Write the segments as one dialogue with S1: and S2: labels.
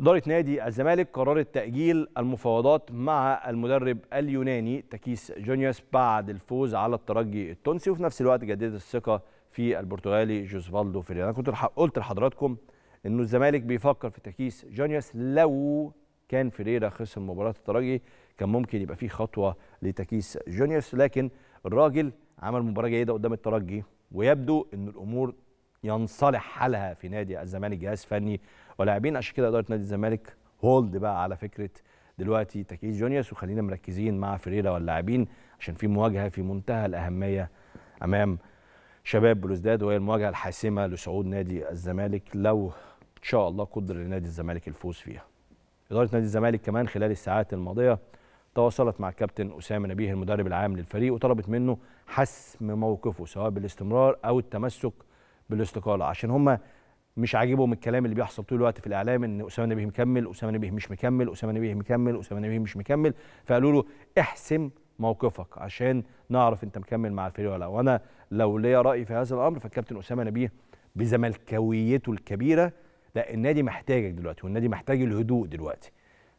S1: إدارة نادي الزمالك قررت تأجيل المفاوضات مع المدرب اليوناني تكيس جونيوس بعد الفوز على الترجي التونسي وفي نفس الوقت جددت الثقة في البرتغالي جوزفالدو فيريرا أنا كنت قلت لحضراتكم إنه الزمالك بيفكر في تكيس جونيوس لو كان فيريرا خسر مباراة الترجي كان ممكن يبقى في خطوة لتكيس جونيوس لكن الراجل عمل مباراة جيدة قدام الترجي ويبدو إن الأمور ينصلح حالها في نادي الزمالك جهاز فني ولاعبين عشان كده اداره نادي الزمالك هولد بقى على فكره دلوقتي تكييس جونيوس وخلينا مركزين مع فريرا واللاعبين عشان في مواجهه في منتهى الاهميه امام شباب بلوزداد وهي المواجهه الحاسمه لصعود نادي الزمالك لو ان شاء الله قدر لنادي الزمالك الفوز فيها. اداره نادي الزمالك كمان خلال الساعات الماضيه تواصلت مع الكابتن اسامه نبيه المدرب العام للفريق وطلبت منه حسم موقفه سواء بالاستمرار او التمسك بالاستقاله عشان هم مش عاجبهم الكلام اللي بيحصل طول الوقت في الاعلام ان اسامه نبيه مكمل اسامه نبيه مش مكمل اسامه نبيه مكمل اسامه نبيه مش مكمل فقالوا له احسم موقفك عشان نعرف انت مكمل مع الفريق ولا لا وانا لو ليا راي في هذا الامر فالكابتن اسامه نبيه بزملكاويته الكبيره لا النادي محتاجك دلوقتي والنادي محتاج الهدوء دلوقتي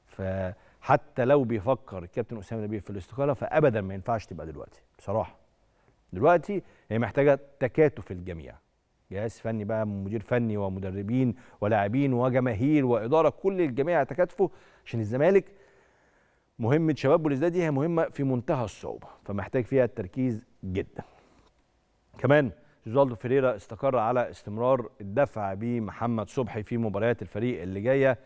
S1: فحتى لو بيفكر الكابتن اسامه نبيه في الاستقاله فابدا ما ينفعش تبقى دلوقتي بصراحه دلوقتي هي محتاجه تكاتف الجميع جهاز فني بقى مدير فني ومدربين ولاعبين وجماهير واداره كل الجميع يتكاتفوا عشان الزمالك مهمه شباب بوليس دي هي مهمه في منتهى الصعوبه فمحتاج فيها التركيز جدا. كمان جوزالدو فيريرا استقر على استمرار الدفع بمحمد صبحي في مباريات الفريق اللي جايه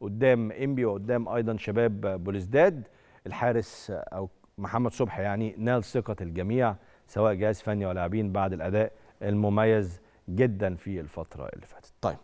S1: قدام انبي وقدام ايضا شباب بوليسداد الحارس او محمد صبحي يعني نال ثقه الجميع سواء جهاز فني ولاعبين بعد الاداء المميز جدا في الفتره اللي فاتت طيب